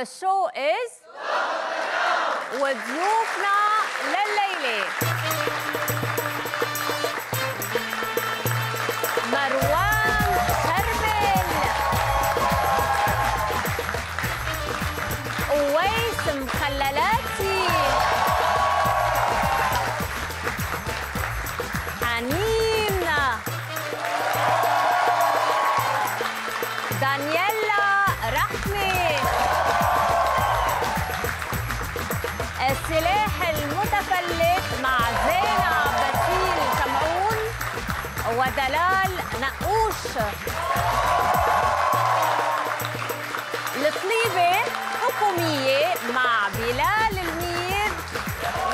The show is. with you دلال نقوش الطليبة حكومية مع بلال المير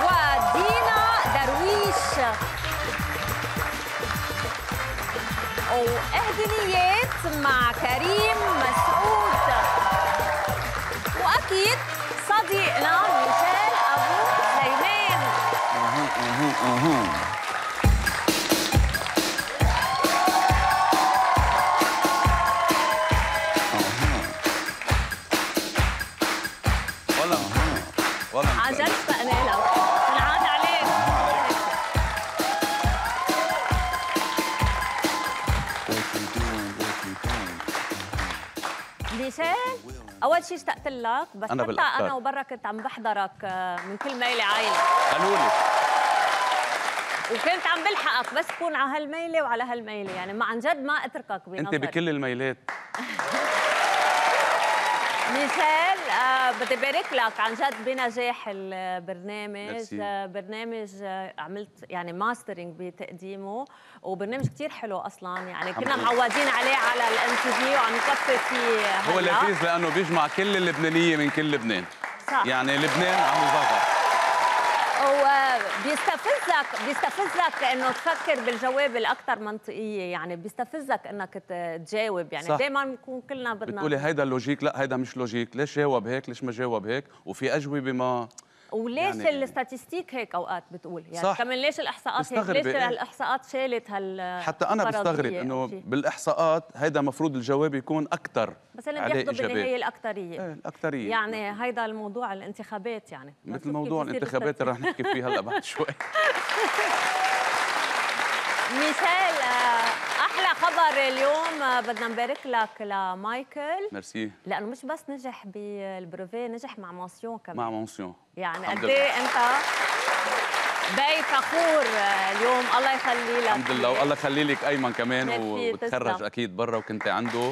ودينا درويش وإهدنيات مع كريم مسعود وأكيد صديقنا ميشيل أبو سليمان لك بس أنا حتى انا وبرا كنت عم بحضرك آه، من كل ميله عايله قالوا لي وكنت عم بلحقك بس كون على هالميله وعلى هالميله يعني ما عن جد ما اتركك بنظري انت بكل الميلات ميشيل آه، بدي بارك لك عن جد بنجاح البرنامج آه، برنامج آه، عملت يعني ماسترينج بتقديمه وبرنامج كثير حلو اصلا يعني كنا معودين عليه على الام تي في وعم نكفي فيه هو لذيذ لانه بيجمع كل اللبنانيه من كل لبنان صح يعني لبنان عم يظهر وبيستمر بيستفزك بيستفزك انه تفكر بالجواب الاكثر منطقيه يعني بيستفزك انك تجاوب يعني دائما بنكون كلنا بدنا بتقولي هيدا اللوجيك لا هيدا مش لوجيك ليش جاوب هيك ليش ما جاوب هيك وفي اجوبه ما وليش يعني الاستاتستيك هيك اوقات بتقول يعني صح كمان ليش الاحصاءات هيك ليش إيه؟ الاحصاءات شالت هال حتى انا بستغرب انه بالاحصاءات هيدا المفروض الجواب يكون اكثر بس اللي بياخذوا بالنهايه الاكثريه ايه الاكثريه يعني هيدا الموضوع الانتخابات يعني مثل موضوع الانتخابات اللي رح نحكي فيه هلا بعد شوي مثال آه، خبر اليوم بدنا نبارك لك لمايكل ميرسي لانه مش بس نجح بالبروفي نجح مع مونسيون كمان مع مونسيون يعني قد ايه انت بي فخور اليوم الله يخلي لك الحمد لله والله يخلي لك ايمن كمان وتخرج اكيد برا وكنت عنده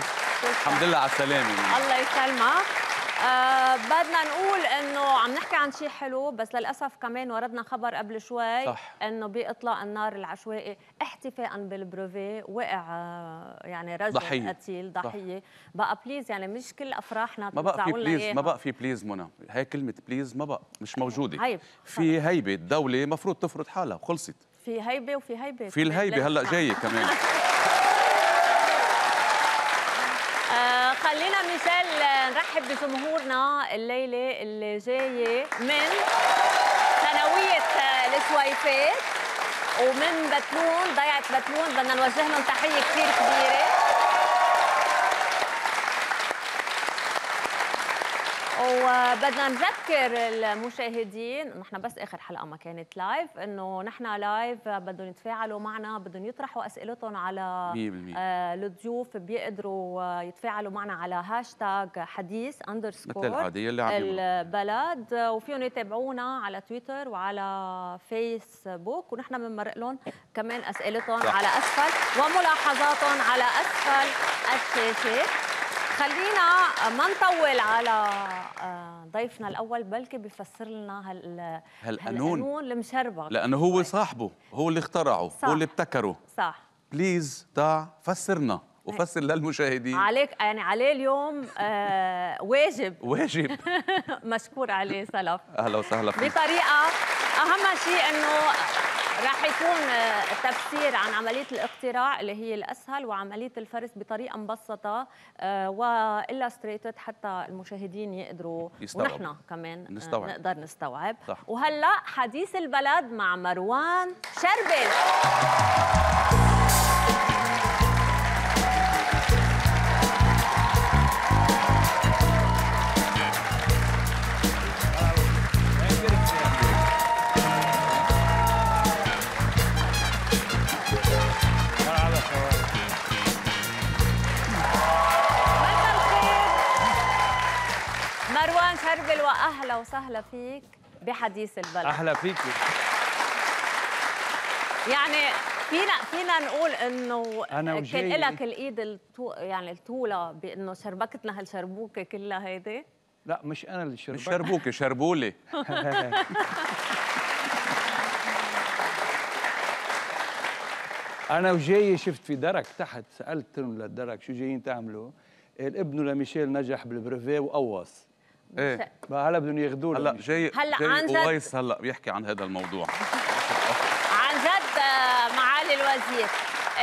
الحمد لله على السلامه الله يسلمك آه، بدنا نقول انه عم نحكي عن شيء حلو بس للاسف كمان وردنا خبر قبل شوي صح. انه باطلاق النار العشوائي احتفاء بالبروفي وقع آه، يعني رجل ضحية. قتيل ضحيه صح. بقى بليز يعني مش كل افراحنا ما بقى في بليز إيه ما بقى في بليز منى هي كلمه بليز ما بقى مش موجوده هيب. في هيبه الدوله مفروض تفرض حالها وخلصت في هيبه وفي هيبه في الهيبه هلا جايه كمان خلينا مثال نرحب بجمهورنا الليله اللي جايه من ثانويه السويفات ومن بتلون ضيعه بتلون بدنا نوجه لهم تحيه كثير كبيره وبدنا نذكر المشاهدين نحن بس اخر حلقه ما كانت لايف انه نحن لايف بدهم يتفاعلوا معنا بدهم يطرحوا اسئلتهم على آه الضيوف بيقدروا يتفاعلوا معنا على هاشتاج حديث اندرسكور العاديه اللي البلد وفيهم يتابعونا على تويتر وعلى فيسبوك ونحن بنمرق لهم كمان اسئلتهم على اسفل وملاحظاتهم على اسفل الشاشه خلينا ما نطول على آه، ضيفنا الاول بلكي بيفسر لنا هال هالقانون هالقانون المشربك لانه هو طيب. صاحبه هو اللي اخترعه صح. هو اللي ابتكره صح بليز تاع فسرنا وفسر للمشاهدين عليك يعني عليه اليوم آه واجب واجب مشكور عليه سلف اهلا وسهلا فيك بطريقه اهم شيء انه راح يكون آه، تفسير عن عملية الاقتراع اللي هي الأسهل وعملية الفرس بطريقة مبسطة آه، وإلاستريتد حتى المشاهدين يقدروا يستوعب. ونحن كمان آه، نستوعب. نقدر نستوعب صح. وهلأ حديث البلد مع مروان شربل أهلا وسهلا فيك بحديث البلد أهلا فيك يعني فينا فينا نقول انه أنا كان لك الايد التو يعني الطوله بانه شربكتنا هالشربوكه كلها هيدي لا مش انا اللي شربك مش شربوكه شربولي انا وجاي شفت في درك تحت سالتهم للدرك شو جايين تعملوا الابن لميشيل نجح بالبريفي وقوص ايه بقى هلا بدهم ياخذوه هلا جاي هلا جاي عن جد هلا بيحكي عن هذا الموضوع عن جد آه، معالي الوزير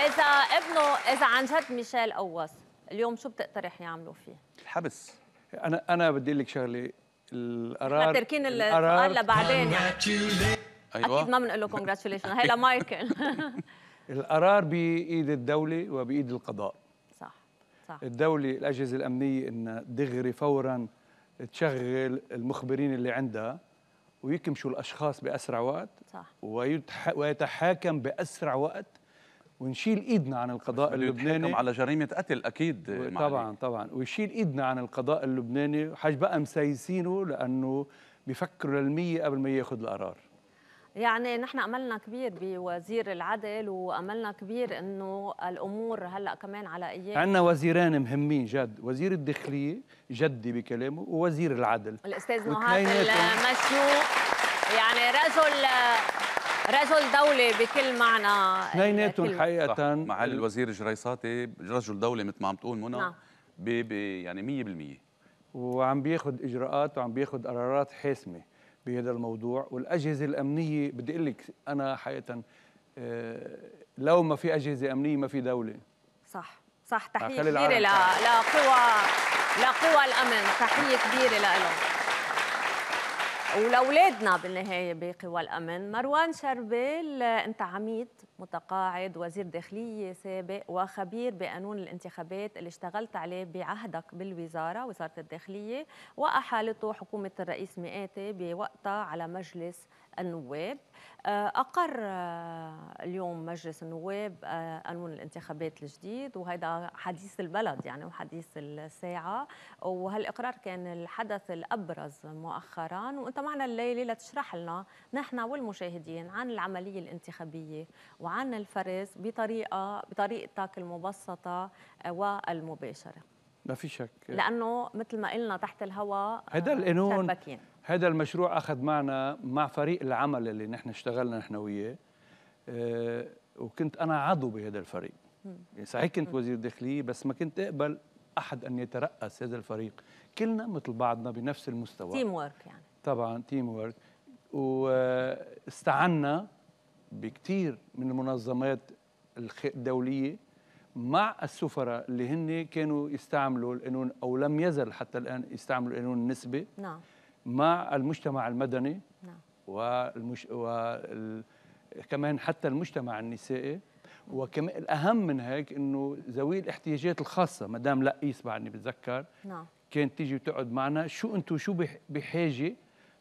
اذا ابنه اذا عن جد ميشيل قوص اليوم شو بتقترح يعملوا فيه؟ الحبس انا انا بدي اقول لك شغله القرار تركين القرار لبعدين يعني أيوة. اكيد ما بنقول له كونجراتيوليشن هي لمايكل القرار بايد الدوله وبايد القضاء صح صح الدوله الاجهزه الامنيه انها دغري فورا تشغل المخبرين اللي عندها ويكمشوا الاشخاص باسرع وقت صح ويتحاكم باسرع وقت ونشيل ايدنا عن القضاء اللبناني على جريمه قتل اكيد طبعا طبعا ويشيل ايدنا عن القضاء اللبناني حاج بقى مسيسينه لانه بيفكروا للمية قبل ما ياخذ القرار يعني نحن املنا كبير بوزير العدل واملنا كبير انه الامور هلا كمان على ايام عندنا وزيران مهمين جد وزير الداخليه جدي بكلامه ووزير العدل الاستاذ نهاد المسلوق يعني رجل رجل دولة بكل معنى اثنيناتهم حقيقة مع الوزير جريصاتي رجل دولة مثل ما عم تقول منى نعم. يعني 100% وعم بياخذ اجراءات وعم بياخذ قرارات حاسمه بهذا الموضوع والاجهزه الامنيه بدي اقول لك انا حقيقه آه، لو ما في اجهزه امنيه ما في دوله صح صح تحيه كبيره لقوى لقوى الامن تحيه كبيره لهم ولاولادنا بالنهايه بقوى الامن مروان شربل انت عميد متقاعد وزير داخليه سابق وخبير بقانون الانتخابات اللي اشتغلت عليه بعهدك بالوزاره وزاره الداخليه واحالته حكومه الرئيس مئاتي بوقتها على مجلس النواب آه، أقر آه، اليوم مجلس النواب آه، قانون الانتخابات الجديد وهذا حديث البلد يعني وحديث الساعة وهالإقرار كان الحدث الأبرز مؤخرا وأنت معنا الليلة لتشرح لنا نحن والمشاهدين عن العملية الانتخابية وعن الفرز بطريقة بطريقتك المبسطة والمباشرة ما في شك لانه مثل ما قلنا تحت الهواء هذا القانون هذا المشروع اخذ معنا مع فريق العمل اللي نحن اشتغلنا نحن وياه آه، وكنت انا عضو بهذا الفريق يعني صحيح كنت وزير داخليه بس ما كنت اقبل احد ان يترأس هذا الفريق كلنا مثل بعضنا بنفس المستوى تيم وورك يعني طبعا تيم وورك واستعنا آه، بكثير من المنظمات الدوليه مع السفراء اللي هن كانوا يستعملوا القانون او لم يزل حتى الان يستعملوا القانون النسبي نعم مع المجتمع المدني نعم. وكمان حتى المجتمع النسائي وكمان الاهم من هيك انه ذوي الاحتياجات الخاصه مدام لقيس بعدني بتذكر نعم كانت تيجي وتقعد معنا شو انتم شو بحاجه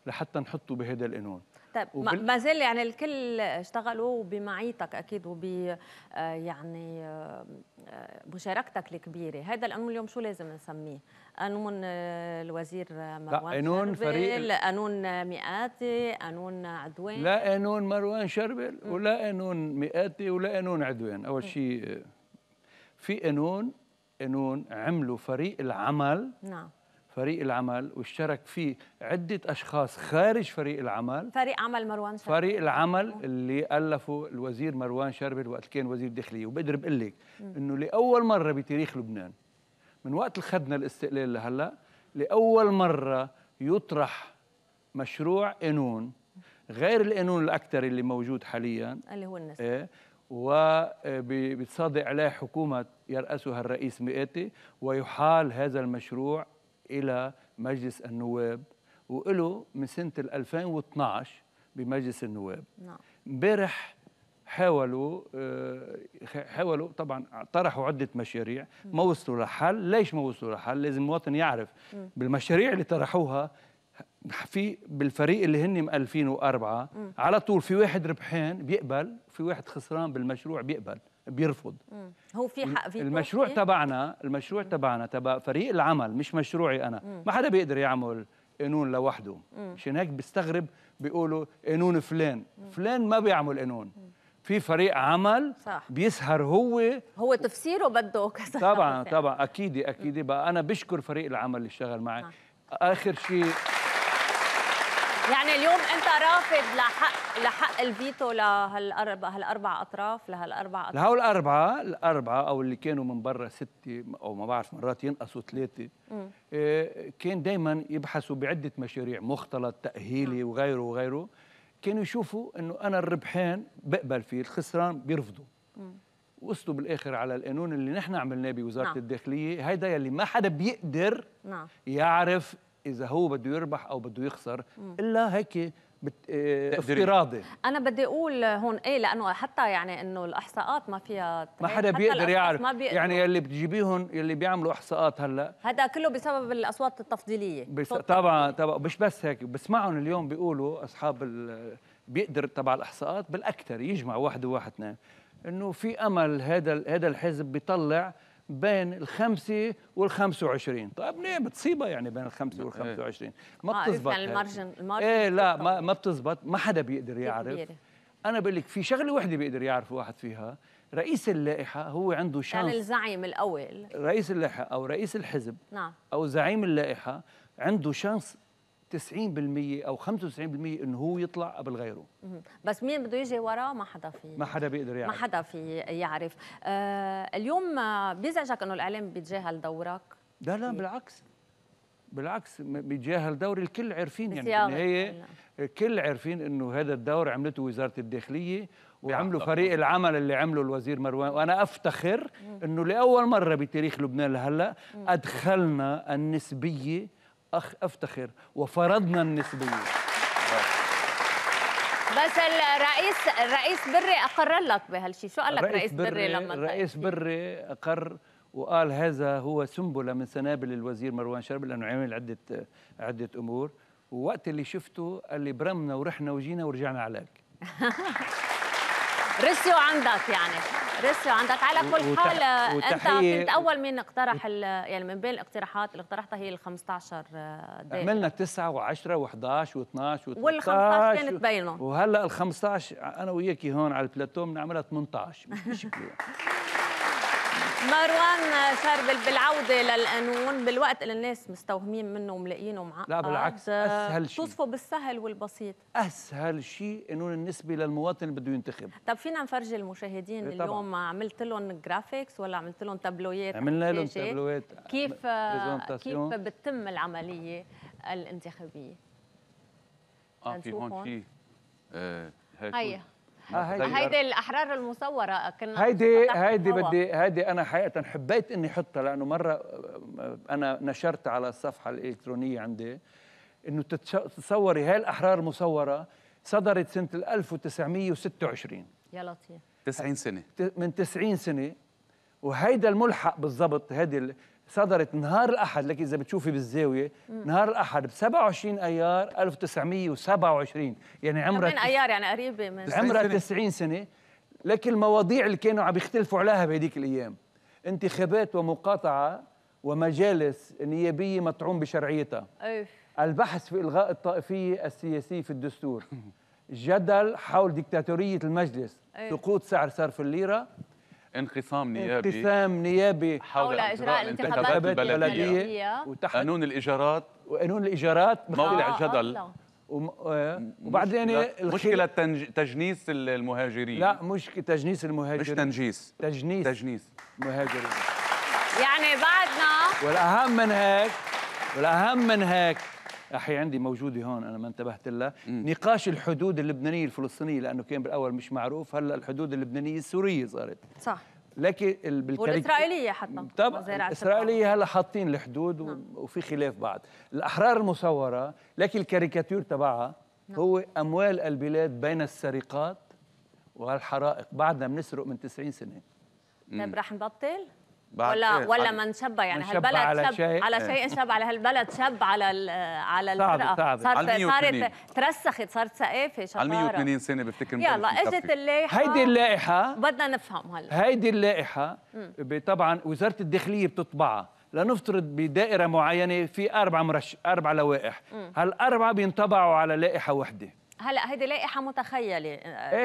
لحتى نحطوا بهذا القانون طيب وبال... ما زال يعني الكل اشتغلوا بمعيتك اكيد وب آه، يعني آه، مشاركتك الكبيره هذا القانون اليوم شو لازم نسميه قانون آه، الوزير مروان لا قانون فريق قانون مئاتي قانون عدوان لا قانون مروان شربل ولا قانون مئاتي ولا قانون عدوان اول شيء في قانون قانون عملوا فريق العمل نعم فريق العمل واشترك فيه عدة أشخاص خارج فريق العمل فريق عمل مروان شربل فريق العمل اللي ألفه الوزير مروان شربل وقت كان وزير داخلية وبقدر بقول لك إنه لأول مرة بتاريخ لبنان من وقت اللي خدنا الاستقلال لهلا لأول مرة يطرح مشروع قانون غير القانون الأكثر اللي موجود حاليا اللي هو النسب إيه وبتصادق عليه حكومة يرأسها الرئيس مئاتي ويحال هذا المشروع إلى مجلس النواب وله من سنة 2012 بمجلس النواب نعم امبارح حاولوا آه، حاولوا طبعا طرحوا عده مشاريع ما وصلوا لحل ليش ما وصلوا لحل لازم المواطن يعرف بالمشاريع اللي طرحوها في بالفريق اللي هن من 2004 على طول في واحد ربحان بيقبل في واحد خسران بالمشروع بيقبل بيرفض مم. هو في حق فيكم المشروع فيه؟ تبعنا المشروع مم. تبعنا تبع فريق العمل مش مشروعي انا مم. ما حدا بيقدر يعمل قانون لوحده مشان هيك بيستغرب بيقولوا قانون فلان فلان ما بيعمل قانون في فريق عمل صح. بيسهر هو هو تفسيره بده كذا طبعا طبعا اكيد اكيد بقى انا بشكر فريق العمل اللي اشتغل معي صح. اخر شيء يعني اليوم انت رافض لحق لحق الفيتو لهالاربع هالاربع اطراف لهالاربع اطراف لهول الاربعه الاربعه او اللي كانوا من برا سته او ما بعرف مرات ينقصوا ثلاثه إيه كان دائما يبحثوا بعده مشاريع مختلط تاهيلي مم. وغيره وغيره كانوا يشوفوا انه انا الربحان بقبل فيه الخسران بيرفضوا وصلوا بالاخر على القانون اللي نحن عملناه بوزاره نعم. الداخليه هيدا يلي ما حدا بيقدر نعم. يعرف اذا هو بده يربح او بده يخسر الا هيك آه، افتراضي انا بدي اقول هون ايه لانه حتى يعني انه الاحصاءات ما فيها ما حدا بيقدر يعرف ما يعني يلي بتجيبيهم يلي بيعملوا احصاءات هلا هذا كله بسبب الاصوات التفضيليه بس... طبعا طبعا مش بس هيك بسمعهم اليوم بيقولوا اصحاب بيقدر تبع الاحصاءات بالاكثر يجمع واحد وواحد اثنين انه في امل هذا هذا الحزب بيطلع بين الخمسة والخمسة وعشرين طيب ليه بتصيبها يعني بين الخمسة إيه. والخمسة وعشرين ما آه، بتزبط يعني المارجن المارجن ايه لا ما, ما بتزبط ما حدا بيقدر يعرف أنا بقول لك في شغلة وحدة بيقدر يعرف واحد فيها رئيس اللائحة هو عنده شانس كان الزعيم الأول رئيس اللائحة أو رئيس الحزب نعم أو زعيم اللائحة عنده شانس 90% او 95% انه هو يطلع قبل غيره بس مين بده يجي وراه ما حدا في ما حدا بيقدر يعرف ما حدا في يعرف آه اليوم بيزعجك انه الاعلام بيتجاهل دورك لا لا بالعكس بالعكس بيتجاهل دوري الكل عارفين يعني هي إيه، نعم. الكل عارفين انه هذا الدور عملته وزاره الداخليه وعملوا فريق العمل اللي عمله الوزير مروان وانا افتخر انه لاول مره بتاريخ لبنان لهلا ادخلنا النسبيه أخ أفتخر وفرضنا النسبية بس الرئيس الرئيس بري أقر لك بهالشيء شو قال لك رئيس بري, بري لما طيب؟ الرئيس بري أقر وقال هذا هو سنبلة من سنابل الوزير مروان شرب لأنه عمل عدة عدة أمور ووقت اللي شفته قال لي برمنا ورحنا وجينا ورجعنا عليك رسيو عندك يعني رسيو عندك على كل حال انت كنت اول من اقترح يعني من بين الاقتراحات اللي اقترحتها هي ال 15 آه، دقيقه عملنا 9 و10 و11 و12 و13 وال 15 كانت بينهم وهلا ال 15 انا وياكي هون على البلاتو بنعملها 18 مش مشكلة مروان شربل بالعوده للقانون بالوقت اللي الناس مستوهمين منه وملاقيينه معقد لا بالعكس اسهل شيء توصفه بالسهل والبسيط اسهل شيء قانون بالنسبه للمواطن اللي بده ينتخب طب فينا نفرجي المشاهدين إيه، طبعا. اليوم عملت لهم جرافيكس ولا عملت لهم تابلويات عملنا لهم تابلويات كيف كيف بتتم العمليه الانتخابيه اه في هون شيء آه هاي آه، هيدي الاحرار المصوره كنا هيدي هيدي بدي هيدي انا حقيقه حبيت اني احطها لانه مره آه، انا نشرت على الصفحه الالكترونيه عندي انه تتصوري هاي الاحرار المصوره صدرت سنه 1926 يا لطيف 90 سنه من 90 سنه وهيدا الملحق بالضبط هيدي صدرت نهار الأحد لك إذا بتشوفي بالزاوية مم. نهار الأحد ب 27 أيار 1927 يعني عمرها من أيار يعني قريبة من عمرها 90 سنة لكن المواضيع اللي كانوا عم يختلفوا عليها بهذيك الأيام انتخابات ومقاطعة ومجالس نيابية مطعون بشرعيتها أيوه. البحث في إلغاء الطائفية السياسية في الدستور جدل حول ديكتاتورية المجلس سقوط أيوه. سعر صرف الليرة انقسام نيابي انقسام نيابي حول اجراء الانتخابات البلديه وتحت قانون الايجارات وقانون الايجارات موقع آه، آه، جدل آه، وبعدين مشكله تجنيس المهاجرين لا مش تجنيس المهاجرين مش تنجيس تجنيس تجنيس مهاجرين يعني بعدنا والاهم من هيك والاهم من هيك احي عندي موجوده هون انا ما انتبهت لها نقاش الحدود اللبنانيه الفلسطينيه لانه كان بالاول مش معروف هلا الحدود اللبنانيه السوريه صارت صح لكن بالكاريك... والاسرائيليه حتى طبعا الاسرائيليه هلا حاطين الحدود نعم. وفي خلاف بعض الاحرار المصوره لكن الكاريكاتير تبعها نعم. هو اموال البلاد بين السرقات والحرائق بعدنا بنسرق من 90 سنه طيب رح نبطل ولا إيه؟ ولا من شب يعني هالبلد على شب شيء على إيه. شيء شب على هالبلد شب على على الفرقه صارت صارت ترسخت صارت ثقافه إيه شطاره على 180 سنه بفتكر يلا اجت اللائحه هيدي اللائحه بدنا نفهم هلا هيدي اللائحه طبعا وزاره الداخليه بتطبعها لنفترض بدائره معينه في اربع مرش اربع لوائح هالاربعه بينطبعوا على لائحه واحده هلا هيدي لائحه متخيله آه،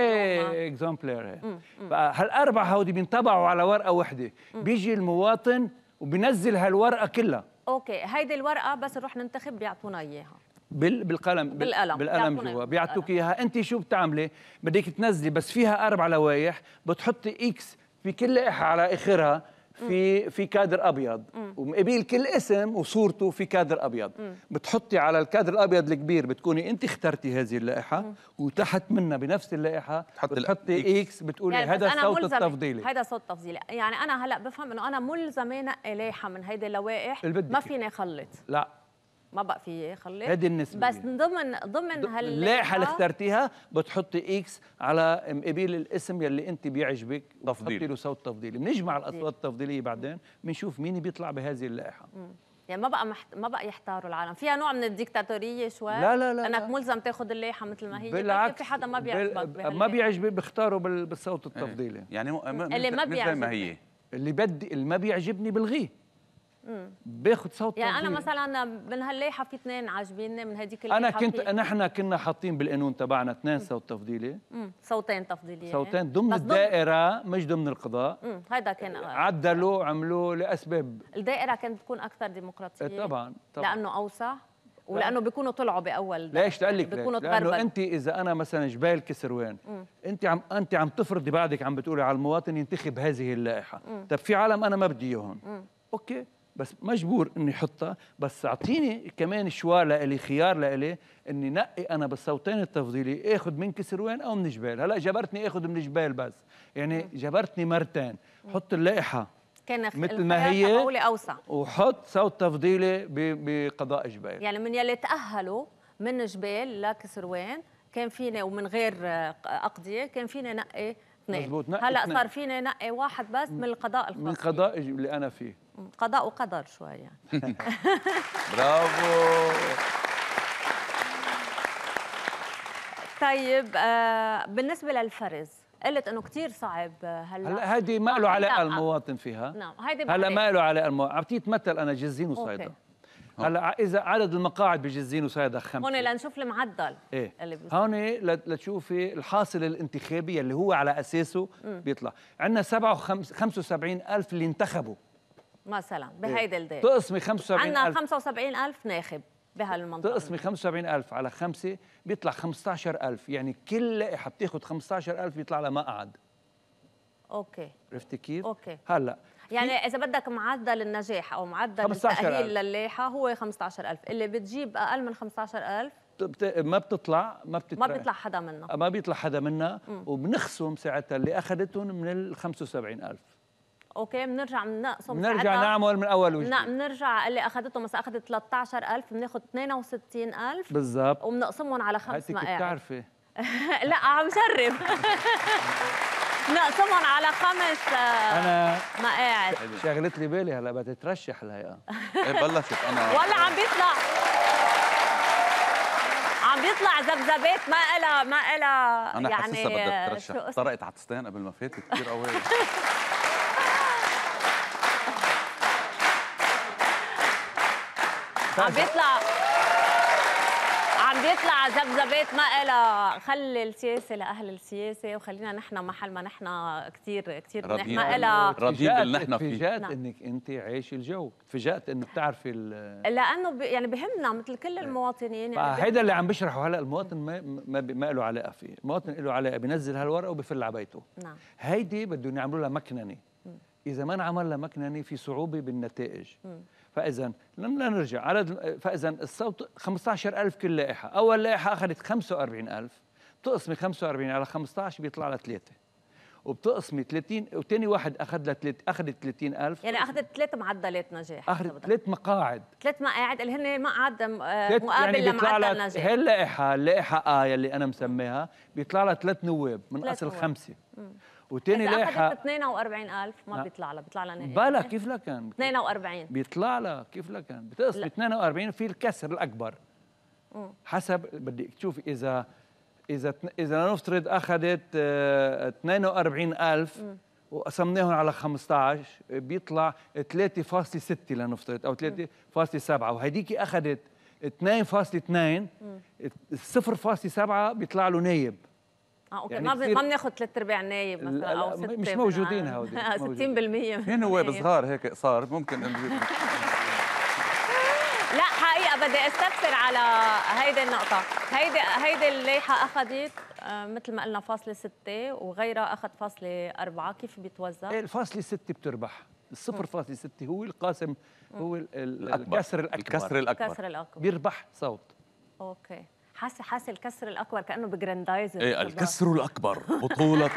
ايه اكزامبلير يعني. هالاربعه هودي بينطبعوا على ورقه وحده بيجي المواطن وبنزل هالورقه كلها اوكي هيدي الورقه بس نروح ننتخب بيعطونا اياها بال بالقلم بالقلم بالقلم جوا بيعطوك اياها انت شو بتعملي بدك تنزلي بس فيها اربع لوائح بتحطي اكس في كل لائحه على اخرها في في كادر ابيض ومقابل كل اسم وصورته في كادر ابيض بتحطي على الكادر الابيض الكبير بتكوني انت اخترتي هذه اللائحه وتحت منها بنفس اللائحه بتحطي اكس بتقولي يعني هذا صوت التفضيلي هذا صوت تفضيلي يعني انا هلا بفهم انه انا ملزمه نقي لائحه من هيدي اللوائح ما فيني اخلط لا ما بقى في خليط هذه النسبة بس ضمن ضمن هاللائحة اللي اخترتيها آه. بتحطي اكس على مقابل الاسم يلي انت بيعجبك تفضيل له صوت تفضيلي بنجمع الاصوات التفضيليه بعدين بنشوف مين بيطلع بهذه اللائحة مم. يعني ما بقى محت... ما بقى يحتاروا العالم فيها نوع من الديكتاتوريه شوي لا لا لا انك ملزم تاخذ اللائحة مثل ما هي بالعكس في حدا ما بيعجبك بال... ما بيعجبك بيختاروا بال... بالصوت إيه. التفضيلي يعني م... م... اللي ما بيعجبني اللي بدي اللي ما بيعجبني بلغيه باخذ صوت يعني انا مثلا من هاللائحه في اثنين عاجبيني من هذيك انا كنت نحن كنا حاطين بالقانون تبعنا اثنين صوت تفضيلي مم. صوتين تفضيليين صوتين ضمن الدائره ضمن... مش ضمن القضاء هذا كان عدلوا عملوا لاسباب الدائره كانت تكون اكثر ديمقراطيه إيه، طبعا طبعا لانه اوسع ولانه بيكونوا طلعوا باول ليش تقول لك لانه انت اذا انا مثلا جبال كسروان انت عم انت عم تفرضي بعدك عم بتقولي على المواطن ينتخب هذه اللائحه طب في عالم انا ما بدي اياهم اوكي بس مجبور اني احطها بس اعطيني كمان شوار لإلي خيار لإلي اني نقي انا بالصوتين التفضيلي اخذ من كسروان او من جبال هلا جبرتني اخذ من جبال بس يعني جبرتني مرتين حط اللائحه كان مثل ما هي اوسع وحط صوت تفضيلي بقضاء جبال يعني من يلي تاهلوا من جبال لكسروان كان فينا ومن غير اقضيه كان فينا نقي اثنين نقي هلا صار فينا نقي واحد بس من القضاء الخاص من القضاء اللي انا فيه قضاء وقدر شوية يعني. برافو طيب آه بالنسبة للفرز قلت انه كثير صعب آه، هلا هلا هيدي ما له علاقه آه، المواطن فيها نعم هيدي هلا ما له علاقه المواطن عم تتمثل انا جزين وصيدا هلا اذا عدد المقاعد بجزين وصيدا خمسه هون لنشوف المعدل ايه اللي هون لتشوفي الحاصل الانتخابي اللي هو على اساسه بيطلع عندنا 75 الف اللي انتخبوا مثلا إيه. بهيدي الدائره تقسمي 75 عندنا 75 ألف ناخب بهالمنطقه تقسمي 75000 على خمسه بيطلع 15000 يعني كل لائحه بتاخذ 15000 بيطلع لها مقعد اوكي عرفتي كيف؟ اوكي هلا يعني اذا بدك معدل النجاح او معدل التاهيل للائحه هو 15000 اللي بتجيب اقل من 15000 ما بتطلع ما بتطلع ما بيطلع حدا منها ما بيطلع حدا منها وبنخصم ساعتها اللي اخذتهم من ال 75000 اوكي بنرجع بنقصه بنرجع نعمل من اول وجديد نعم بنرجع اللي اخذته مثلا اخذت 13000 بناخذ 62000 بالضبط وبنقسمهم على خمس مقاعد بتعرفي لا عم جرب نقسمهم على خمس آه، انا مقاعد شغلت لي بالي هلا بدها تترشح الهيئه ايه بلشت انا ولا عم بيطلع عم بيطلع ذبذبات ما إلها ما إلها يعني انا حاسسها يعني، بدها تترشح آه، طرقت على قبل ما فاتت كثير قوي عم طيب. بيطلع عم بيطلع ذبذبات ما خلي السياسه لاهل السياسه وخلينا نحن محل ما نحن كثير كثير نحن ما راضيين باللي نحن فيه تفاجات نعم. انك انت عايش الجو تفاجات انه بتعرفي لانه يعني بهمنا مثل كل طيب. المواطنين يعني هيدا اللي عم بشرحه هلا المواطن ما ما, ما له علاقه فيه المواطن له علاقه بنزل هالورقه وبفل على بيته نعم هيدي بدهم يعملوا لها مكننه اذا ما انعمل لها مكننه في صعوبه بالنتائج مم. فإذا لم لا نرجع عدد فإذا الصوت 15000 كل لائحة أول لائحة أخذت 45000 بتقسمي 45 على 15 بيطلع لها 3 وبتقسمي 30 وثاني واحد اخذ لها 3 اخذت 30000 يعني اخذت ثلاث معدلات نجاح اخذت ثلاث مقاعد ثلاث مقاعد اللي هن مقعد آه، يعني مقابل يعني لمعدل نجاح هي اللائحه اللائحه ا آية يلي انا مسميها بيطلع لها ثلاث نواب من اصل خمسه وتاني لائحه اخذت 42000 ما بيطلع لها بيطلع لها نهائي بلا كيف لكن 42 بيطلع لها كيف لكن بتقص ب 42 في الكسر الاكبر مم. حسب بدي تشوف اذا اذا اذا لنفترض اخذت 42000 آه، وقسمناهم على 15 بيطلع 3.6 لنفترض او 3.7 وهيديك اخذت 2.2 0.7 بيطلع له نايب اه اوكي يعني ما بناخذ ثلاث ارباع نايب مثلا او ست مش موجودين هودي 60% في نواب صغار هيك صار ممكن لا حقيقه بدي استفسر على هيدي النقطه هيدي هيدي اللائحه اخذت آه، مثل ما قلنا فاصلة ستة وغيرها أخذ فاصلة أربعة كيف بيتوزع؟ إيه، الفاصلة ستة بتربح الصفر فاصلة ستة هو القاسم هو الكسر الأكبر الكسر الأكبر, الكسر الأكبر. بيربح صوت أوكي حاسه حاسه الكسر الاكبر كانه بجراندايزر ايه الكسر الاكبر بطوله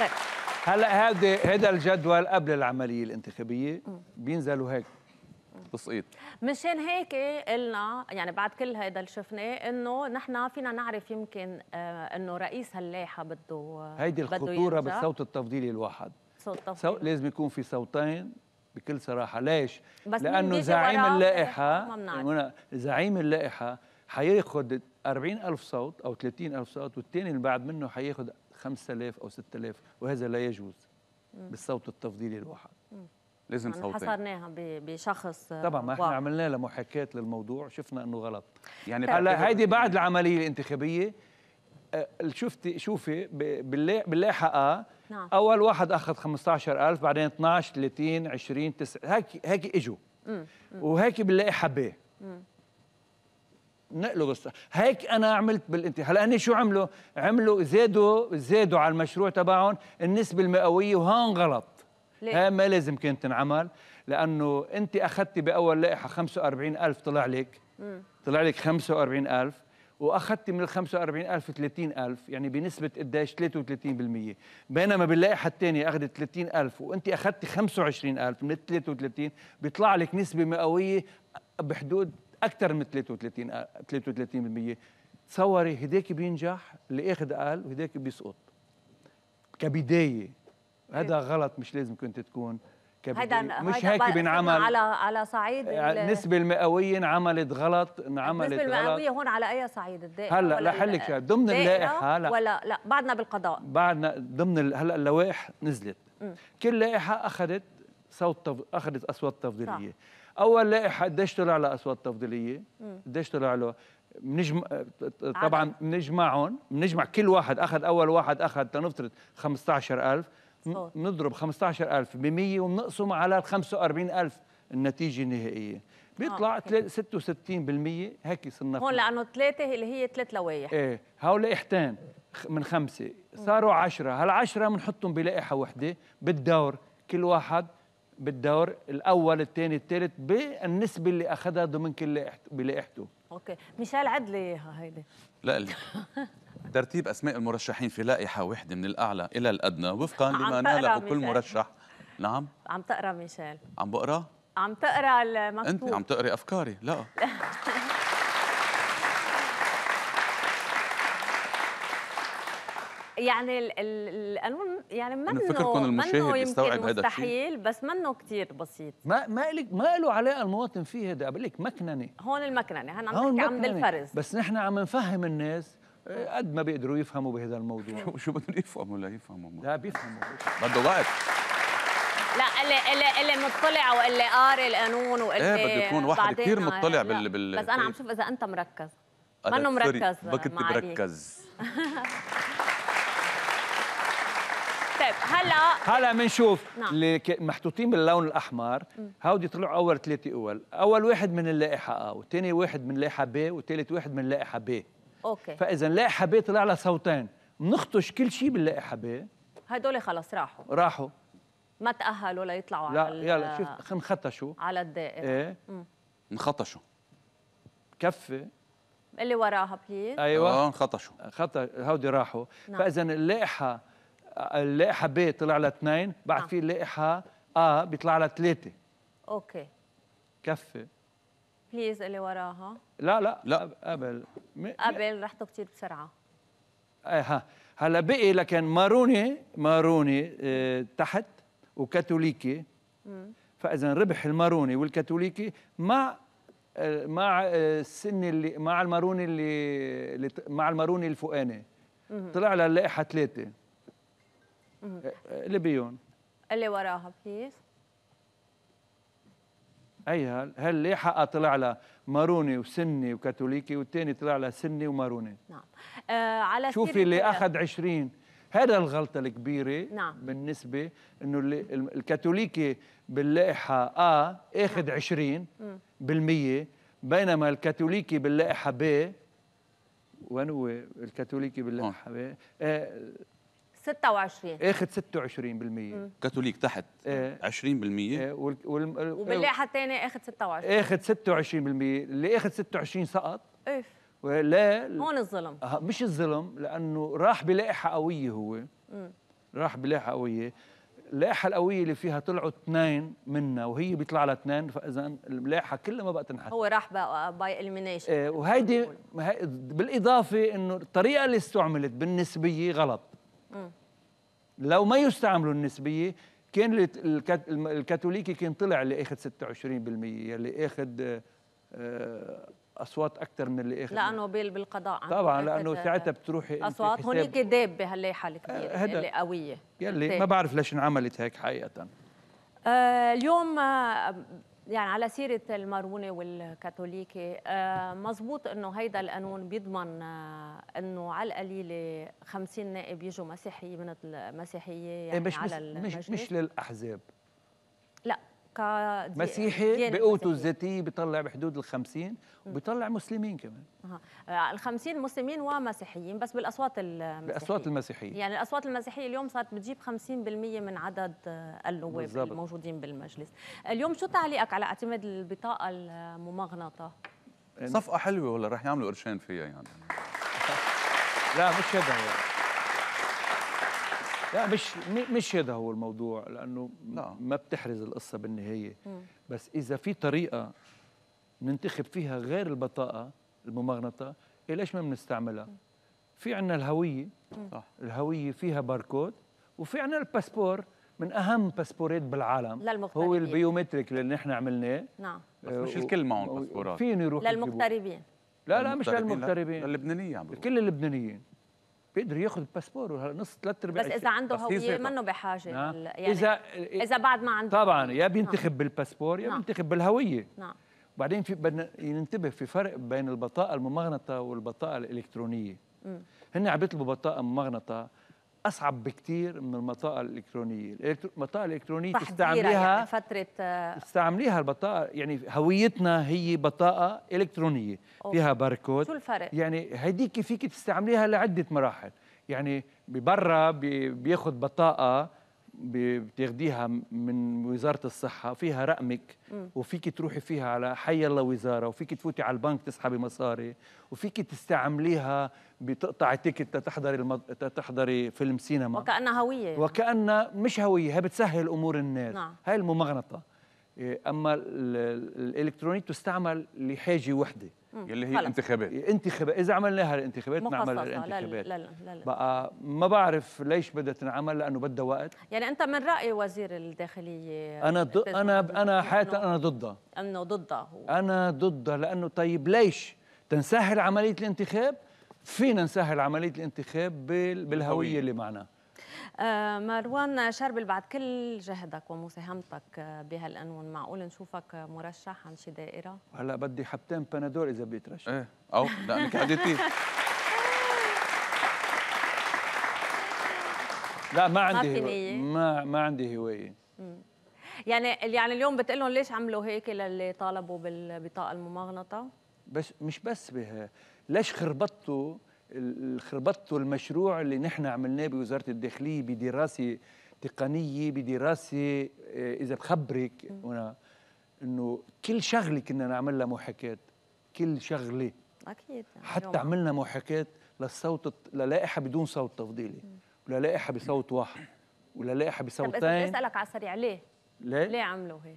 طيب هلا هذا هذا الجدول قبل العمليه الانتخابيه بينزلوا هيك تسقيط مشان هيك قلنا يعني بعد كل هذا اللي شفناه انه نحن فينا نعرف يمكن آه، انه رئيس هاللايحه بده هيدي الخطوره بالصوت التفضيلي الواحد صوت تفضيلي. لازم يكون في صوتين بكل صراحه ليش بس لانه زعيم اللائحه زعيم اللائحه حياخد 40000 صوت او 30000 صوت والثاني اللي بعد منه حياخد 5000 او 6000 وهذا لا يجوز بالصوت التفضيلي الواحد لازم يعني صوتين حصرناها بشخص آه، طبعا ما احنا عملنا لمحاكاة محاكاه للموضوع شفنا انه غلط يعني طيب. هلا هيدي بعد العمليه الانتخابيه آه، شفتي شوفي باللاحقه نعم. اول واحد اخذ 15000 بعدين 12 30 20 9 هيك هيك اجوا وهيك بنلاقي حبيه نقلوا قصة هيك انا عملت بالانت هلا هن شو عملوا عملوا زادوا زادوا على المشروع تبعهم النسبه المئويه وهون غلط ليه؟ ها ما لازم كانت تنعمل لانه انت اخذتي باول لائحه 45000 طلع لك مم. طلع لك 45000 واخذت من ال 45000 30000 يعني بنسبه قديش 33% بينما باللائحه الثانيه اخذت 30000 وانت اخذت 25000 من ال 33 بيطلع لك نسبه مئويه بحدود اكثر من 33 33% تصوري هديك بينجح اللي اخذ اقل وهديك بيسقط كبدايه هذا إيه. غلط مش لازم كنت تكون هيدا مش هيك بنعمل على على صعيد النسبة المئوية انعملت غلط انعملت غلط النسبة المئوية هون على أي صعيد الدائرة هلا لحلك ضمن اللائحة لا ولا لا بعدنا بالقضاء بعدنا ضمن هلا اللوائح نزلت م. كل لائحة أخذت صوت تف... أخذت أصوات تفضيلية صح. أول لائحة قديش طلع لها أصوات تفضيلية قديش طلع له بنجمع طبعا بنجمعهم بنجمع كل واحد أخذ أول واحد أخذ تنفترض 15000 نضرب 15000 ب 100 ونقسم على 45000 النتيجه النهائيه بيطلع 66% آه، هيك صنفنا هون لانه ثلاثه اللي هي ثلاث لوائح ايه هؤلاء احتان من خمسه صاروا 10 هالعشره بنحطهم بلائحه وحده بالدور كل واحد بالدور الاول الثاني الثالث بالنسبه اللي اخذها ضمن كل بلائحته اوكي مشال عدلي هيدي لا ترتيب أسماء المرشحين في لائحة واحدة من الأعلى إلى الأدنى وفقا لما ناله كل مرشح نعم عم تقرا ميشيل عم بقرا عم تقرا المكتوب انت عم تقري افكاري لا يعني القانون يعني منه فكركم المشاهد يستوعب هذا الشيء مستحيل بس منه كثير بسيط ما ما لك ما له علاقه المواطن فيه هذا بقول لك مكننه هون المكننه هون عم نحكي عن الفرز بس نحن عم نفهم الناس آه، قد ما بيقدروا يفهموا بهذا الموضوع شو بدهم يفهموا لا يفهموا لا بيفهموا بده وقت لا اللي اللي اللي مطلع واللي قاري القانون واللي ايه بده يكون واحد كثير آه، مطلع بال, بال بس انا عم شوف اذا انت مركز منه مركز ما كنت مركز طيب هلا هلا بنشوف نعم. اللي محطوطين باللون الاحمر هودي طلعوا اول ثلاثه اول اول واحد من اللائحه ا والثاني واحد من اللائحه ب والثالث واحد من اللائحه ب اوكي فاذا لائحه بي طلع لها صوتين بنخطش كل شيء باللائحه بي هدول خلص راحوا راحوا ما تاهلوا ليطلعوا لا على يلا شوف انخطشوا على الدائره ايه انخطشوا كفي اللي وراها بليز ايوه اه انخطشوا خطش هودي راحوا نعم. فاذا اللائحه اللائحه ب طلع لها اثنين بعد نعم. في اللائحه اه بيطلع لها ثلاثه اوكي كفي بليز اللي وراها لا لا لا قبل قبل رحتوا كثير بسرعه ايه ها هلا بقي لكن ماروني ماروني اه تحت وكاثوليكي فاذا ربح الماروني والكاثوليكي مع اه مع آه، السن اللي مع الماروني اللي, اللي مع الماروني الفوقاني طلع لها اللائحه ثلاثه آه، آه، اللي بيون اللي وراها بليز اي هل هل ليه حقها طلع لها ماروني وسني وكاثوليكي والثاني طلع لها سني وماروني نعم آه على شوفي اللي اخذ 20 هذا الغلطه الكبيره نعم. بالنسبه انه الكاثوليكي باللائحه اه اخذ نعم. 20 بالمية بينما الكاثوليكي باللائحه ب وين هو الكاثوليكي باللائحه ب آه 26 اخذ 26% كاثوليك تحت 20% آه. إيه آه، وال... وال... آه، الثانية اخذ 26 اخذ 26% اللي اخذ 26 سقط ايه ولا هون الظلم مش الظلم لانه راح بلائحه قويه هو مم. راح بلائحه قويه اللائحه القويه اللي فيها طلعوا اثنين منا وهي بيطلع لها اثنين فاذا اللائحه كلها ما بقى تنحت هو راح باي اليمينيشن وهيدي بالاضافه انه الطريقه اللي استعملت بالنسبيه غلط لو ما يستعملوا النسبيه كان الكاثوليكي كان طلع اللي اخذ 26% اللي اخذ آه، اصوات اكثر من اللي اخذ لانه بالقضاء طبعا لانه آه، ساعتها بتروحي اصوات هونيك داب بهالليحه الكبيره آه، اللي قويه يلي طيب. ما بعرف ليش انعملت هيك حقيقه اليوم يعني على سيرة المارونة والكاثوليكة آه، مظبوط انه هيدا القانون بيضمن آه، انه على القليلة 50 نائب يجوا مسيحي من المسيحية إيه، يعني مش على المجلس مش مش للاحزاب ك مسيحي بقوته الذاتيه بيطلع بحدود ال 50 وبيطلع مسلمين كمان آه، ال 50 مسلمين ومسيحيين بس بالاصوات المسيحيه بالاصوات المسيحيه يعني الاصوات المسيحيه اليوم صارت بتجيب 50% من عدد النواب الموجودين بالمجلس اليوم شو تعليقك على اعتماد البطاقه الممغنطه صفقه حلوه ولا رح يعملوا قرشين فيها يعني لا مش هذا لا مش مش هذا هو الموضوع لانه لا. نعم. ما بتحرز القصه بالنهايه بس اذا في طريقه ننتخب فيها غير البطاقه الممغنطه إيه ليش ما بنستعملها في عندنا الهويه صح الهويه فيها باركود وفي عندنا الباسبور من اهم باسبورات بالعالم للمغتربين. هو البيومتريك اللي نحن عملناه نعم بس مش الكل معهم باسبورات فين يروحوا للمغتربين لا لا مش للمغتربين اللبنانيين عم كل اللبنانيين بيقدر ياخذ الباسبور نص ثلاث ارباع بس اذا عنده هويه منه بحاجه نعم. يعني اذا اذا بعد ما عنده طبعا يعني. يا بينتخب نعم. بالباسبور يا نعم. بينتخب بالهويه نعم وبعدين في بدنا ننتبه في فرق بين البطاقه الممغنطه والبطاقه الالكترونيه هن عم بيطلبوا بطاقه ممغنطه اصعب بكثير من المطاقه الالكترونيه المطاقه الالكترونيه يعني تستعمليها يعني فتره آه، تستعمليها البطاقه يعني هويتنا هي بطاقه الكترونيه أوه. فيها باركود شو الفرق يعني هديك فيك تستعمليها لعده مراحل يعني برا بياخذ بطاقه بتاخديها من وزاره الصحه فيها رقمك وفيك تروحي فيها على حي الله وزاره وفيك تفوتي على البنك تسحبي مصاري وفيك تستعمليها بتقطعي تيكت تحضري المض... تحضري فيلم سينما وكانها هويه يعني. وكانها مش هويه هي بتسهل امور الناس نعم. هاي الممغنطه إيه، اما الالكترونيه تستعمل لحاجه وحده يلي هي انتخابات انتخابات اذا عملناها الانتخابات نعمل الانتخابات لا لا لا لا. بقى ما بعرف ليش بدها تنعمل لانه بدها وقت يعني انت من راي وزير الداخليه انا ضد انا انا حتى انا ضدها انه ضدها هو. انا ضدها لانه طيب ليش تنسهل عمليه الانتخاب فينا نسهل عمليه الانتخاب بالهويه اللي معناها آه، مروان شربل بعد كل جهدك ومساهمتك آه، بهالقانون معقول نشوفك مرشح عن شي دائره؟ هلا بدي حبتين بنادول اذا بيترشح ايه او لانك عديتي لا ما عندي ما ما, ما عندي هوايه يعني يعني اليوم بتقول لهم ليش عملوا هيك للي طالبوا بالبطاقه الممغنطه؟ بس مش بس بها ليش خربطتوا خربطتوا المشروع اللي نحن عملناه بوزاره الداخليه بدراسه تقنيه بدراسه آه، اذا بخبرك هنا انه كل شغله كنا نعمل لها محاكاه كل شغله اكيد يعني حتى عملنا محاكاه للصوت للائحه بدون صوت تفضيلي وللائحه بصوت واحد وللائحه بصوتين بدي اسالك على السريع ليه؟ ليه؟ ليه عملوا هيك؟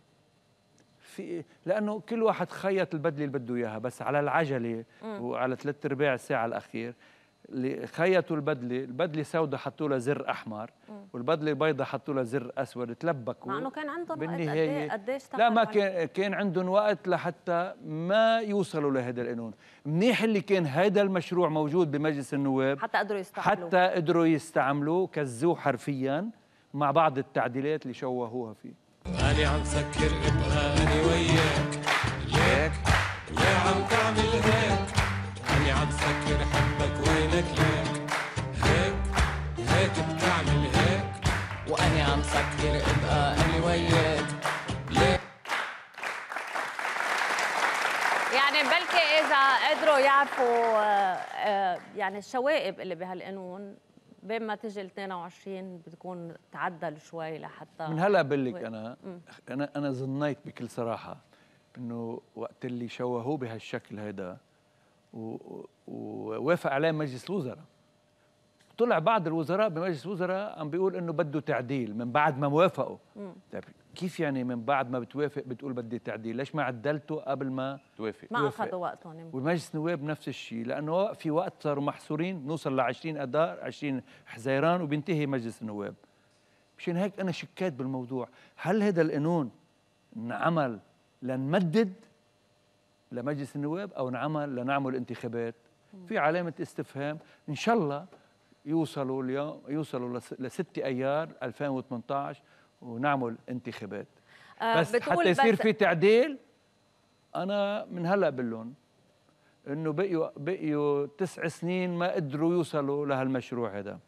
في لانه كل واحد خيط البدله اللي بده اياها بس على العجله وعلى ثلاث ارباع الساعه الاخير اللي خيطوا البدله، البدله سوداء حطوا لها زر احمر والبدله البيضاء حطوا لها زر اسود تلبكوا مع انه كان عندهم بالنهاية وقت إيه- قديش لا ما كان كان عندهم وقت لحتى ما يوصلوا لهذا القانون، منيح اللي كان هذا المشروع موجود بمجلس النواب حتى قدروا يستعملوه حتى قدروا يستعملوه كزوه حرفيا مع بعض التعديلات اللي شوهوها فيه ماني عم فكر ابقى أنا وياك ليك ليه عم تعمل هيك ماني عم فكر حبك وينك ليك هيك هيك بتعمل هيك وأنا عم فكر ابقى أنا وياك ليك يعني بلكي إذا قدروا يعرفوا آه، آه، يعني الشوائب اللي بهالقانون بين ما تجي ال 22 بتكون تعدل شوي لحتى من هلا بقول لك انا انا انا ظنيت بكل صراحه انه وقت اللي شوهوه بهالشكل هيدا ووافق عليه مجلس الوزراء طلع بعض الوزراء بمجلس الوزراء عم بيقول انه بده تعديل من بعد ما وافقوا طيب كيف يعني من بعد ما بتوافق بتقول بدي تعديل ليش ما عدلته قبل ما توافق ما اخذوا وقتهم ومجلس النواب نفس الشيء لانه في وقت صاروا محصورين نوصل ل 20 اذار 20 حزيران وبينتهي مجلس النواب مشان هيك انا شكيت بالموضوع هل هذا القانون انعمل لنمدد لمجلس النواب او انعمل لنعمل انتخابات في علامه استفهام ان شاء الله يوصلوا اليوم يوصلوا ل 6 ايار 2018 ونعمل انتخابات آه، بس حتى يصير في تعديل انا من هلا بقول انه بقيوا بقيوا تسع سنين ما قدروا يوصلوا لهالمشروع هذا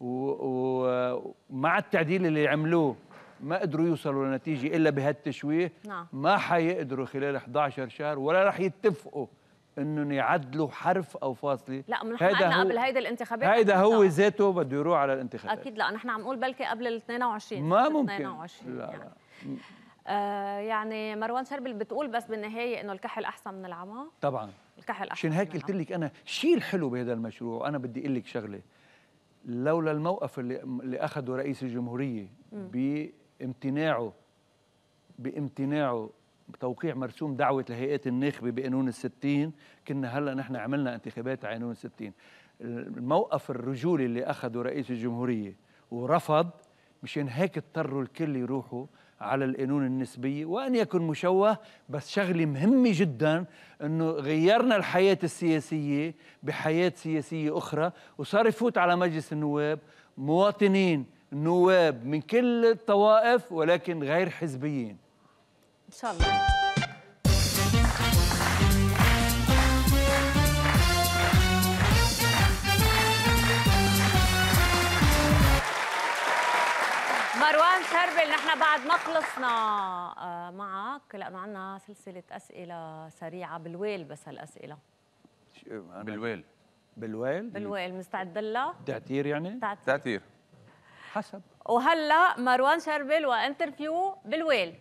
ومع التعديل اللي عملوه ما قدروا يوصلوا لنتيجه الا بهالتشويه نعم. ما حيقدروا خلال 11 شهر ولا رح يتفقوا انهم يعدلوا حرف او فاصله لا نحن هيدا قبل هيدي الانتخابات هيدا هو ذاته بده يروح على الانتخابات اكيد لا نحن عم نقول بلكي قبل ال 22 ما ممكن 22 لا يعني. لا. آه يعني مروان شربل بتقول بس بالنهايه انه الكحل احسن من العمى طبعا الكحل احسن عشان هيك قلت لك انا شيء الحلو بهذا المشروع انا بدي اقول لك شغله لولا الموقف اللي, اللي اخذه رئيس الجمهوريه بامتناعه بامتناعه توقيع مرسوم دعوة لهيئة الناخبة بقانون الستين كنا هلأ نحن عملنا انتخابات على قانون الستين الموقف الرجولي اللي أخذه رئيس الجمهورية ورفض مشان هيك اضطروا الكل يروحوا على القانون النسبية وأن يكون مشوه بس شغلة مهمة جدا أنه غيرنا الحياة السياسية بحياة سياسية أخرى وصار يفوت على مجلس النواب مواطنين نواب من كل الطوائف ولكن غير حزبيين ان شاء الله مروان شربل نحن بعد ما خلصنا آه، معك لانه عندنا سلسله اسئله سريعه بالويل بس هالاسئله بالويل بالويل بالويل مستعد لها تعتير يعني تعتير حسب وهلا مروان شربل وانترفيو بالويل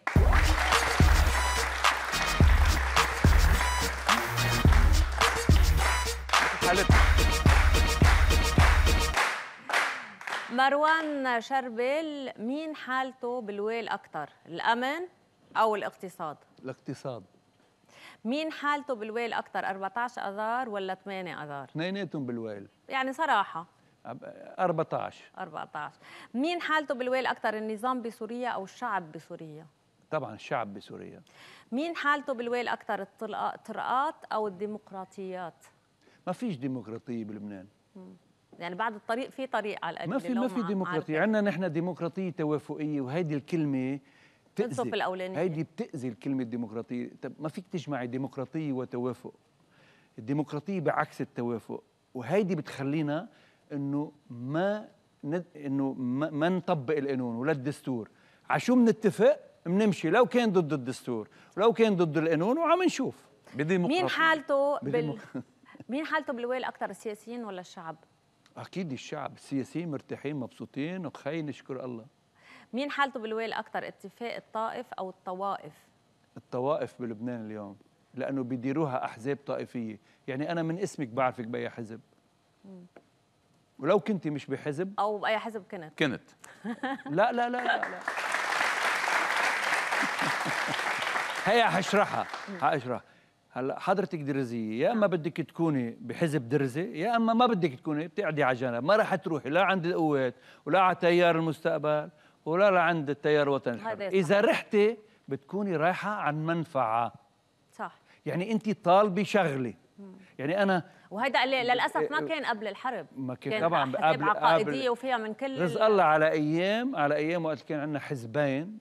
مروان شربل مين حالته بالويل اكثر الامن او الاقتصاد الاقتصاد مين حالته بالويل اكثر 14 اذار ولا 8 اذار اثنيناتهم بالويل يعني صراحه 14 14 مين حالته بالويل اكثر النظام بسوريا او الشعب بسوريا طبعا الشعب بسوريا مين حالته بالويل اكثر الطرقات او الديمقراطيات ما فيش ديمقراطيه بلبنان يعني بعد الطريق في طريق على الاقل ما في ما في ديمقراطيه عندنا نحن ديمقراطيه توافقيه وهيدي الكلمه بتأذي الاولانيه هيدي بتاذي الكلمه الديمقراطيه طب ما فيك تجمعي ديمقراطيه وتوافق الديمقراطيه بعكس التوافق وهيدي بتخلينا انه ما ند... انه ما, ما نطبق القانون ولا الدستور عشو بنتفق بنمشي لو كان ضد الدستور ولو كان ضد القانون وعم نشوف بديمقراطيه مين حالته بال... مين حالته بالويل اكثر السياسيين ولا الشعب اكيد الشعب السياسيين مرتاحين مبسوطين وخي نشكر الله مين حالته بالويل اكثر اتفاق الطائف او الطوائف الطوائف بلبنان اليوم لانه بيديروها احزاب طائفيه يعني انا من اسمك بعرفك باي حزب مم. ولو كنتي مش بحزب او باي حزب كنت كنت لا لا لا لا, لا. هيا حشرحها هشرحها هلا حضرتك درزيه يا نعم. اما بدك تكوني بحزب درزي يا اما ما بدك تكوني بتقعدي على جنب ما رح تروحي لا عند القوات ولا على تيار المستقبل ولا لعند التيار الوطني الحر اذا رحتي بتكوني رايحه عن منفعه صح يعني انت طالبه شغله يعني انا وهذا للاسف ما كان قبل الحرب ما كان, كان طبعا قبل عقائديه وفيها من كل رزق الله على ايام على ايام وقت كان عندنا حزبين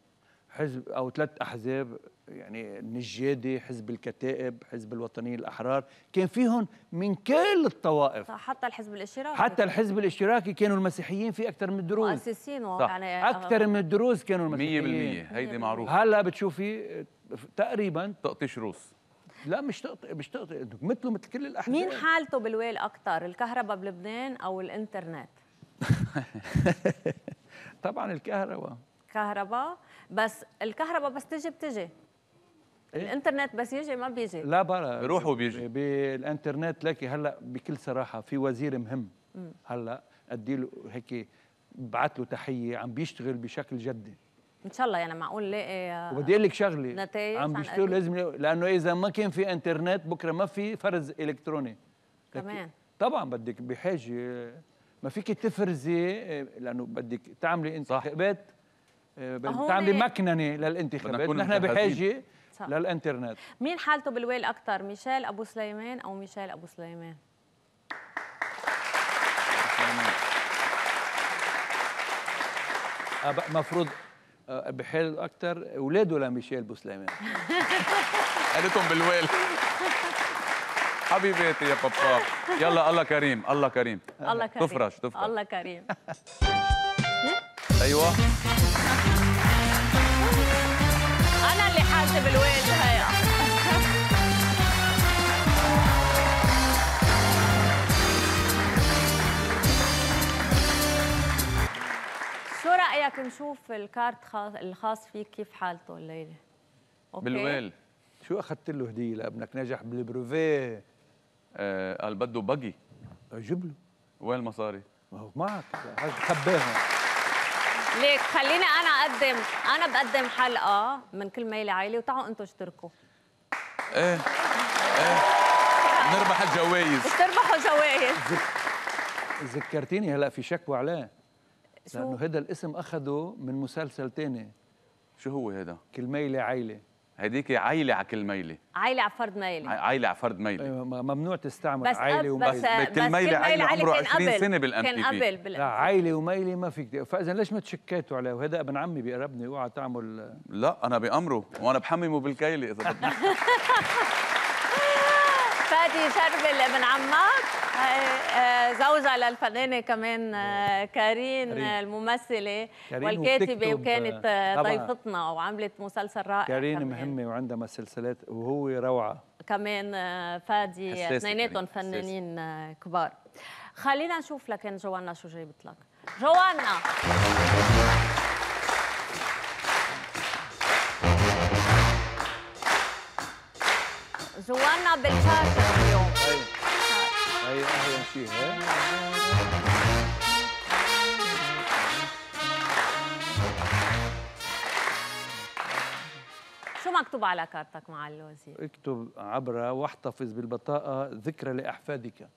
حزب او ثلاث احزاب يعني النجادي حزب الكتائب حزب الوطنيين الأحرار كان فيهم من كل الطوائف صح حتى الحزب الاشتراكي حتى الحزب الاشتراكي كانوا المسيحيين في أكثر من الدروز مؤسسين يعني آه، أكثر من الدروز كانوا المسيحيين 100% هيدي معروفة هلا بتشوفي تقريبا تقطيش روس لا مش تقطع مش تقطع مثله مثل كل الاحزاب مين حالته بالويل اكثر الكهرباء بلبنان او الانترنت طبعا الكهرباء كهرباء بس الكهرباء بس تجي بتجي إيه؟ الانترنت بس يجي ما بيجي لا برا بيروح وبيجي بالانترنت لكن هلا بكل صراحه في وزير مهم هلا ادي له هيك بعت له تحيه عم بيشتغل بشكل جدي ان شاء الله يعني معقول لاقي آه، وبدي اقول لك شغله نتائج عم بيشتغل إيه؟ لازم لانه اذا ما كان في انترنت بكره ما في فرز الكتروني كمان طبعا بدك بحاجه ما فيك تفرزي آه، لانه بدك تعملي انتخابات آه، بدك تعملي إيه؟ مكننه للانتخابات نحن بحاجه صح. للانترنت مين حالته بالويل اكثر ميشيل ابو سليمان او ميشيل ابو سليمان مفروض بحال اكثر اولاده لميشيل ابو سليمان قالتهم بالويل حبيباتي يا بابا يلا الله كريم الله كريم الله كريم تفرش تفرش الله كريم ايوه شو رأيك نشوف الكارت الخاص فيك كيف حالته الليلة؟ أوكي. بالويل شو أخذت له هدية لابنك نجح بالبروفيه؟ آه، قال بده بقي جبله له وين المصاري؟ ما هو معك خباهم ليك خليني انا اقدم انا بقدم حلقه من كل ميلة عائله وتعوا انتم اشتركوا ايه ايه نربح الجوائز بتربحوا جوائز ذكرتيني هلا في شكوى عليه لانه هذا الاسم اخذه من مسلسل ثاني شو هو هذا؟ كل ميلة عائله هديك عايله على كل ميله عايله على فرد ميله عايله على فرد ميله أيوة ممنوع تستعمل بس عايله وميله بس, بس كل ميله عايله عمره 20 سنه بالام كان قبل لا عايله وميله ما فيك فاذا ليش ما تشكيتوا عليه وهذا ابن عمي بيقربني اوعى تعمل لا انا بامره وانا بحممه بالكيله اذا فادي شربل من عمار آه، زوجة للفنانة كمان آه، كارين الممثلة والكاتبة وكانت آه، ضيفتنا وعملت مسلسل رائع كارين مهمة وعندها مسلسلات وهو روعة كمان فادي اثنيناتهم فنانين كبار خلينا نشوف لكن جوانا شو جايبت لك جوانا جوانا بالشاشه اليوم ايوه اهلا فيها شو مكتوب على كارتك مع الوزير؟ اكتب عبرة واحتفظ بالبطاقة ذكرى لأحفادك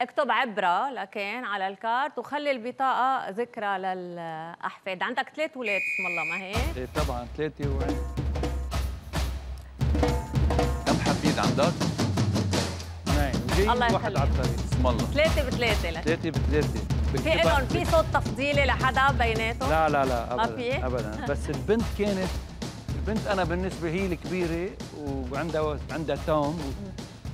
اكتب عبرة لكن على الكارت وخلي البطاقة ذكرى للأحفاد عندك ثلاث ولاد اسم الله ما هيك؟ ايه طبعا ثلاثة ولاد عندك الله يخليك واحد على الطريق اسم الله ثلاثة بثلاثة ثلاثة بثلاثة في لهم في صوت تفضيلي لحدا بيناتهم؟ لا لا لا ابدا ما في؟ ابدا بس البنت كانت البنت انا بالنسبه هي الكبيره وعندها عندها توم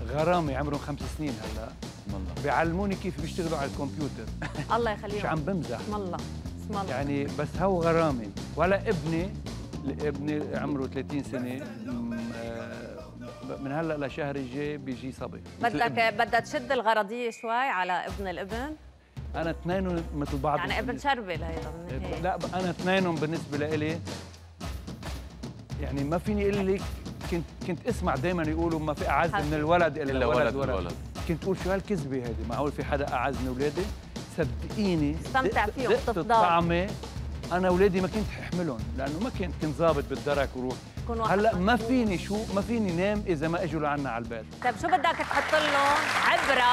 غرامي عمرهم خمس سنين هلا الله بيعلموني كيف بيشتغلوا على الكمبيوتر الله يخليهم مش عم بمزح اسم الله اسم الله يعني بس هو غرامي ولا ابني ابني عمره 30 سنه من هلا لشهر الجاي بيجي صبي بدك بدها تشد الغرضيه شوي على ابن الابن انا اثنينهم مثل بعض يعني ابن شربل هيدا من إيه، هيك لا انا اثنينهم بالنسبه لإلي يعني ما فيني اقول لك كنت كنت اسمع دائما يقولوا ما في اعز من الولد الا, الولد ولد, ولد ولد كنت اقول شو هالكذبه هذه معقول في حدا اعز من اولادي صدقيني استمتع فيهم طعمه انا اولادي ما كنت احملهم لانه ما كنت كنت ظابط بالدرك وروح يكون واحد هلا ما فيني شو ما فيني نام اذا ما اجوا لعنا على البيت طيب شو بدك تحط لهم عبره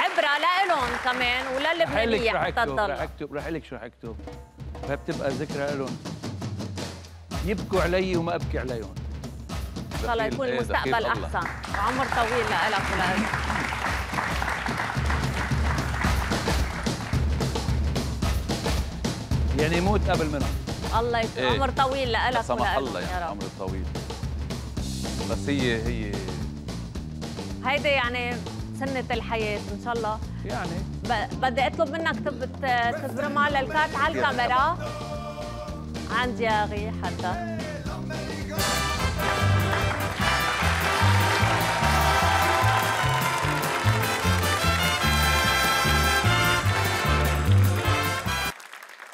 عبره لهم كمان وللبنانيه حتى تضل رح اكتب رح لك شو رح اكتب فبتبقى ذكرى لهم يبكوا علي وما ابكي عليهم ان شاء الله يكون إيه، المستقبل احسن وعمر طويل لك ولالك يعني يموت قبل منهم الله يكون إيه. عمر طويل لألك لا سمح الله يعني عمر طويل بس هي هي هيدي يعني سنة الحياة إن شاء الله يعني ب... بدي أطلب منك تبرم على الكات على الكاميرا عندي يا غي حتى